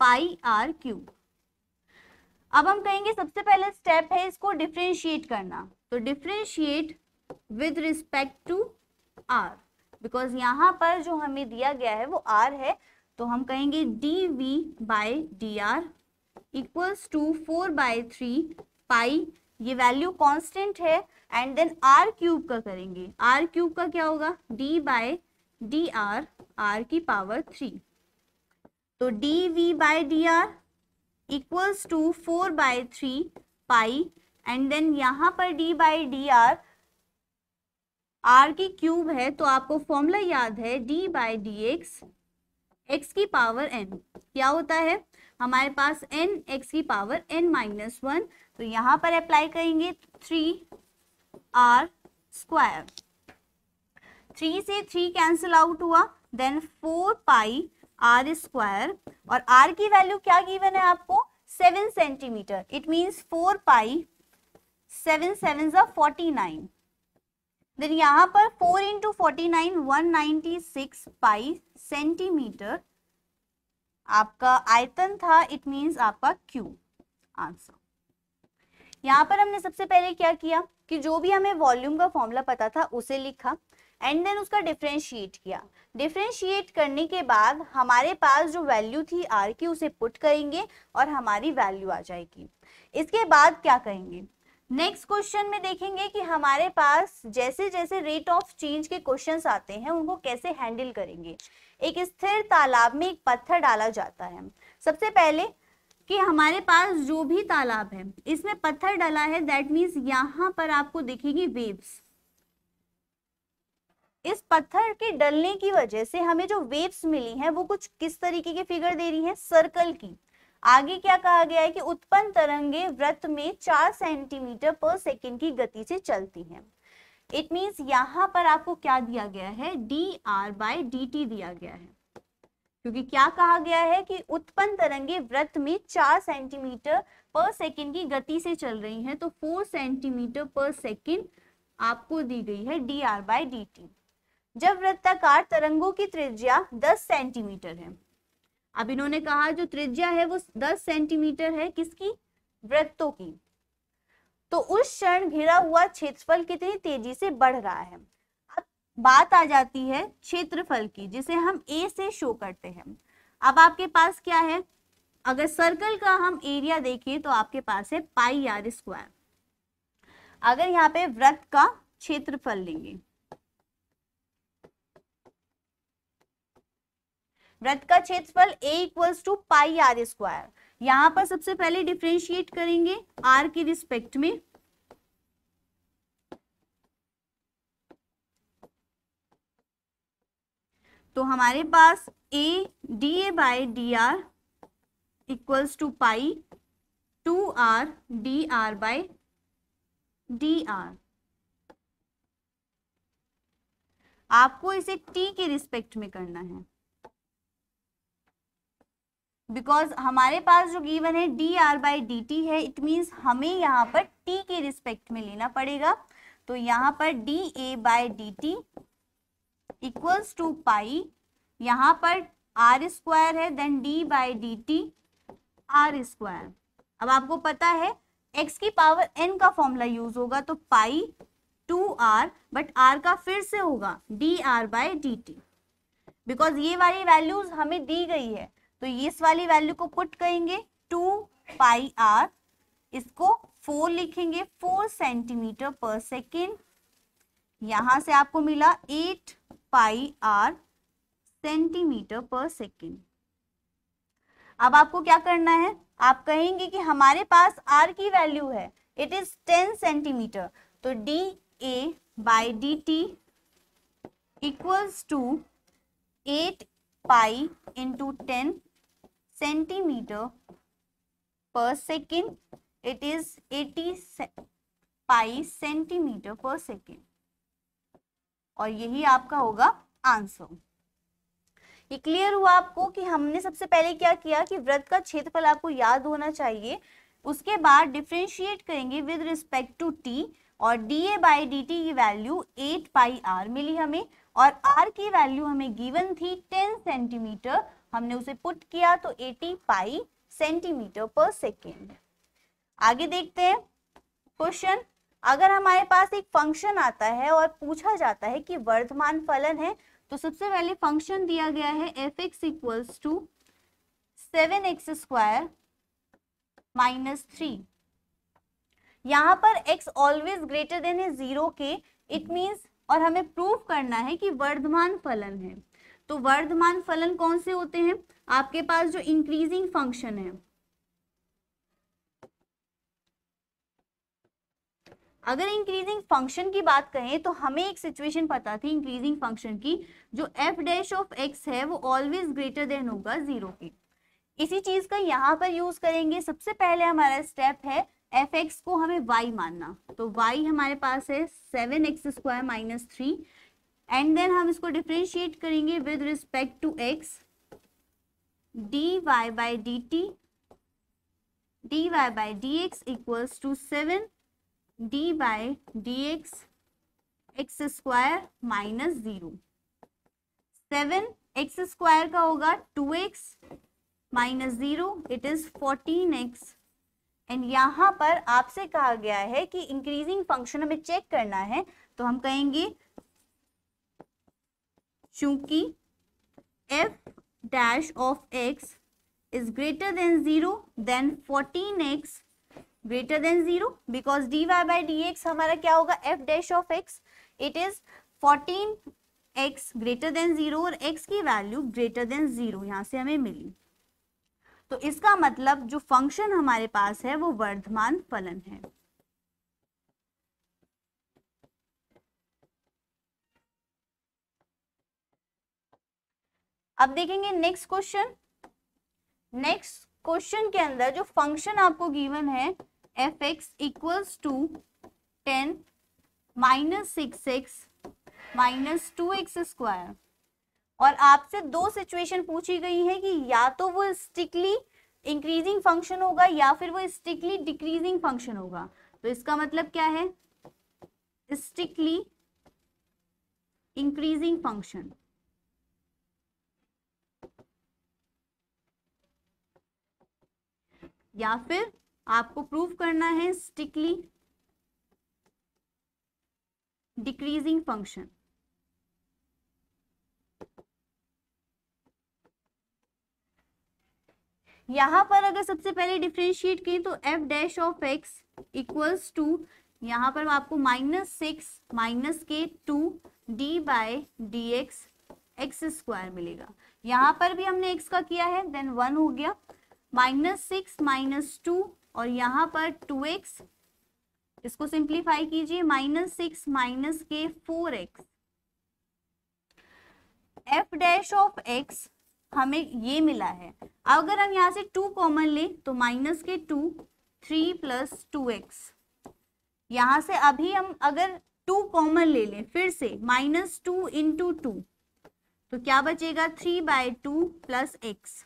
pi r cube अब हम कहेंगे सबसे पहले स्टेप है इसको डिफ्रेंशिएट करना तो differentiate with respect to r because यहाँ पर जो हमें दिया गया है वो आर है तो हम कहेंगे D V by D R equals to four by three pi ये वैल्यू कांस्टेंट है एंड देन आर क्यूब का करेंगे आर क्यूब का क्या होगा D by D R R की पावर थ्री तो D V by D R equals to four by three pi and then यहाँ पर D by D R R की क्यूब है तो आपको फॉर्मूला याद है D by D x X की पावर एन क्या होता है हमारे पास एन एक्स की पावर एन माइनस वन तो यहाँ पर अप्लाई करेंगे थ्री आर स्क्वायर थ्री से थ्री कैंसिल आउट हुआ then four pi R square और आर की वैल्यू क्या गिवन है आपको seven centimetre it means four pi seven seven जा फोर्टी नाइन देन यहाँ पर four into forty nine one ninety six pi centimetre आपका आयतन था इट मींस आपका क्यू आंसर यहाँ पर हमने सबसे पहले क्या किया कि जो भी हमें वॉल्यूम का फॉर्मूला पता था उसे लिखा एंड देन उसका डिफ्रेंशिएट किया डिफ्रेंशिएट करने के बाद हमारे पास जो वैल्यू थी आर की उसे पुट करेंगे और हमारी वैल्यू आ जाएगी इसके बाद क्या करेंगे नेक्स्ट क्वेश्चन में देखेंगे कि हमारे पास जैसे जैसे रेट ऑफ चेंज के क्वेश्चंस आते हैं उनको कैसे हैंडल करेंगे एक स्थिर तालाब में एक पत्थर डाला जाता है सबसे पहले कि हमारे पास जो भी तालाब है इसमें पत्थर डाला है दैट मीन्स यहाँ पर आपको दिखेगी वेव्स इस पत्थर के डलने की वजह से हमें जो वेव्स मिली हैं वो कुछ किस तरीके की फिगर दे रही हैं सर्कल की आगे क्या कहा गया है कि उत्पन्न तरंगे व्रत में चार सेंटीमीटर पर सेकेंड की गति से चलती हैं इट मीन्स यहाँ पर आपको क्या दिया गया है D R by D T दिया गया है क्योंकि क्या कहा गया है कि उत्पन्न तरंगे व्रत में चार सेंटीमीटर पर सेकेंड की गति से चल रही हैं तो फोर सेंटीमीटर पर सेकेंड आपको दी गई है D R by D T जब वृत्ताकार तरंगों की त्रिज्या 10 सेंटीमीटर है अब इन्होंने कहा जो त्रिज्या है वो 10 सेंटीमीटर है किसकी वृत्तों की तो उस क्षण घिरा हुआ क्षेत्रफल कितनी तेजी से बढ़ रहा है अब बात आ जाती है क्षेत्रफल की जिसे हम ए से शो करते हैं अब आपके पास क्या है अगर सर्कल का हम एरिया देखें तो आपके पास है पाई आर स्क्वायर अगर यहाँ पे वृत्त का क्षेत्रफल लेंगे व्रत का क्षेत्रफल A equals to pi R square यहां पर सबसे पहले डिफ्रेंशिएट करेंगे आर के रिस्पेक्ट में तो हमारे पास A D A by D R equals to pi two R D R by D R आपको इसे टी के रिस्पेक्ट में करना है बिकॉज हमारे पास जो गिवन है D R by D T है इट मीन्स हमें यहाँ पर टी के रिस्पेक्ट में लेना पड़ेगा तो यहाँ पर D A by D T equals to pi यहाँ पर आर स्क्वायर है then D by D T R square अब आपको पता है एक्स की पावर एन का फॉर्मूला यूज होगा तो pi two R but R का फिर से होगा D R by D T because ये वाली वैल्यूज हमें दी गई है तो इस वाली वैल्यू को पुट करेंगे टू पाई आर इसको फोर लिखेंगे फोर सेंटीमीटर पर सेकेंड यहां से आपको मिला eight pi R centimetre per second अब आपको क्या करना है आप कहेंगे कि हमारे पास आर की वैल्यू है इट इज टेन सेंटीमीटर तो D A by D T equals to eight pi into ten centimetre per second it is eighty pi centimetre per second और यही आपका होगा आंसर ये क्लियर हुआ आपको कि हमने सबसे पहले क्या किया कि व्रत का क्षेत्रफल आपको याद होना चाहिए उसके बाद डिफ्रेंशिएट करेंगे विद रिस्पेक्ट टू टी और D A by D T की वैल्यू एट पाई आर मिली हमें और आर की वैल्यू हमें गिवन थी टेन सेंटीमीटर हमने उसे पुट किया तो 80 पाई सेंटीमीटर पर सेकेंड आगे देखते हैं क्वेश्चन अगर हमारे पास एक फंक्शन आता है और पूछा जाता है कि वर्धमान फलन है तो सबसे पहले फंक्शन दिया गया है F x equals to seven X square minus three यहाँ पर x ऑलवेज ग्रेटर देन है जीरो के इट मीन्स और हमें प्रूव करना है कि वर्धमान फलन है तो वर्धमान फलन कौन से होते हैं आपके पास जो इंक्रीजिंग फंक्शन है अगर इंक्रीजिंग फंक्शन की बात करें तो हमें एक सिचुएशन पता थी इंक्रीजिंग फंक्शन की जो एफ डैश ऑफ एक्स है वो ऑलवेज ग्रेटर देन होगा जीरो के इसी चीज का यहाँ पर यूज करेंगे सबसे पहले हमारा स्टेप है एफ एक्स को हमें वाई मानना तो वाई हमारे पास है seven X square minus three and then हम इसको डिफ्रेंशिएट करेंगे with respect to X D Y by D T D Y by D x equals to seven D by D x X square minus zero seven X square का होगा two X minus zero it is fourteen X and यहां पर आपसे कहा गया है कि increasing function हमें चेक करना है तो हम कहेंगे चूंकि F dash of X is greater than zero then fourteen X greater than zero because D Y by D X हमारा क्या होगा F dash of X it is fourteen X greater than zero और X की value greater than zero यहां से हमें मिली तो इसका मतलब जो फंक्शन हमारे पास है वो वर्धमान फलन है अब देखेंगे नेक्स्ट क्वेश्चन नेक्स्ट क्वेश्चन के अंदर जो फंक्शन आपको गिवन है F x equals to ten minus six X minus two X square और आपसे दो सिचुएशन पूछी गई है कि या तो वो स्टिकली इंक्रीजिंग फंक्शन होगा या फिर वो स्टिकली डिक्रीजिंग फंक्शन होगा तो इसका मतलब क्या है स्टिकली इंक्रीजिंग फंक्शन या फिर आपको प्रूव करना है स्टिकली डिक्रीजिंग फंक्शन यहां पर अगर सबसे पहले डिफ्रेंशिएट करें तो F dash of x equals to यहां पर आपको माइनस सिक्स माइनस के two D by D x X square मिलेगा यहां पर भी हमने एक्स का किया है देन वन हो गया माइनस सिक्स माइनस टू और यहाँ पर टू एक्स इसको सिंप्लीफाई कीजिए माइनस सिक्स माइनस के four X F dash of X हमें ये मिला है अगर हम यहाँ से टू कॉमन ले तो माइनस के two three plus two X यहां से अभी हम अगर टू कॉमन ले लें फिर से माइनस टू इंटू टू तो क्या बचेगा three by two plus X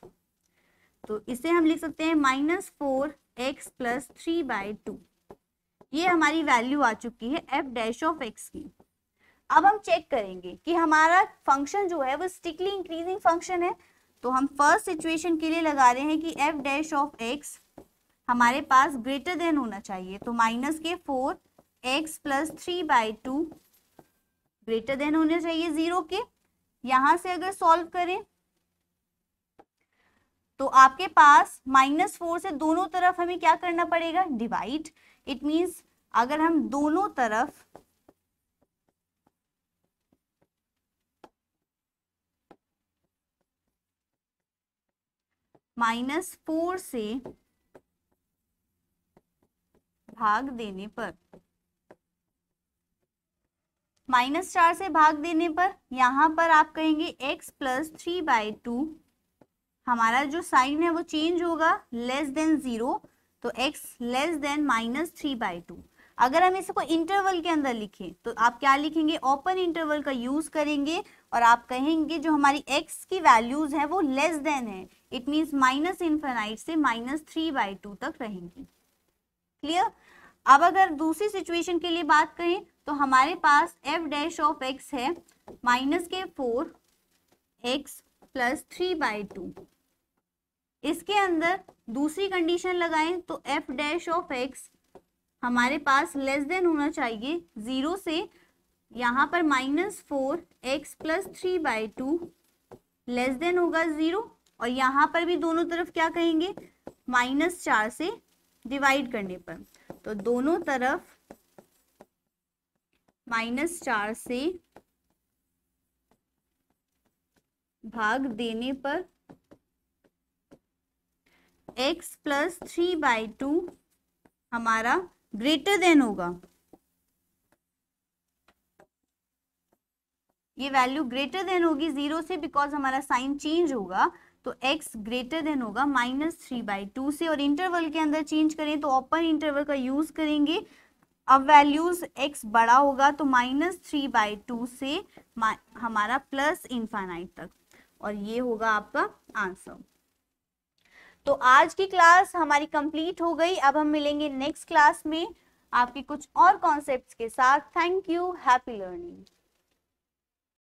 तो इसे हम लिख सकते हैं minus four X plus three by two ये हमारी वैल्यू आ चुकी है एफ डैश ऑफ एक्स की अब हम चेक करेंगे कि हमारा फंक्शन जो है वो स्टिकली इंक्रीजिंग फंक्शन है तो हम फर्स्ट सिचुएशन के लिए लगा रहे हैं कि एफ डैश ऑफ एक्स हमारे पास ग्रेटर देन होना चाहिए तो माइनस के four X plus three by two greater than होने चाहिए जीरो के यहां से अगर सॉल्व करें तो आपके पास माइनस फोर से दोनों तरफ हमें क्या करना पड़ेगा डिवाइड इट मीन्स अगर हम दोनों तरफ माइनस फोर से भाग देने पर माइनस चार से भाग देने पर यहां पर आप कहेंगे X plus three by two हमारा जो साइन है वो चेंज होगा लेस देन जीरो तो X less than minus three by two अगर हम इसको इंटरवल के अंदर लिखें तो आप क्या लिखेंगे ओपन इंटरवल का यूज करेंगे और आप कहेंगे जो हमारी एक्स की वैल्यूज है वो लेस देन है इट मीन्स माइनस इन्फेनाइट से माइनस थ्री बाई टू तक रहेंगी क्लियर अब अगर दूसरी सिचुएशन के लिए बात करें तो हमारे पास एफ डैश ऑफ एक्स है माइनस के four X plus three by two इसके अंदर दूसरी कंडीशन लगाएं तो एफ डैश ऑफ एक्स हमारे पास लेस देन होना चाहिए जीरो से यहाँ पर minus four X plus three by two less than होगा जीरो और यहाँ पर भी दोनों तरफ क्या कहेंगे माइनस चार से डिवाइड करने पर तो दोनों तरफ माइनस चार से भाग देने पर X plus three by two हमारा ग्रेटर देन होगा ये वैल्यू ग्रेटर देन होगी जीरो से बिकॉज हमारा साइन चेंज होगा तो x ग्रेटर देन होगा माइनस थ्री बाई टू से और इंटरवल के अंदर चेंज करें तो ओपन इंटरवल का यूज करेंगे अब वैल्यूज x बड़ा होगा तो माइनस थ्री बाई टू से हमारा प्लस इन्फानाइट तक और ये होगा आपका आंसर तो आज की क्लास हमारी कंप्लीट हो गई अब हम मिलेंगे नेक्स्ट क्लास में आपके कुछ और कॉन्सेप्ट्स के साथ थैंक यू हैप्पी लर्निंग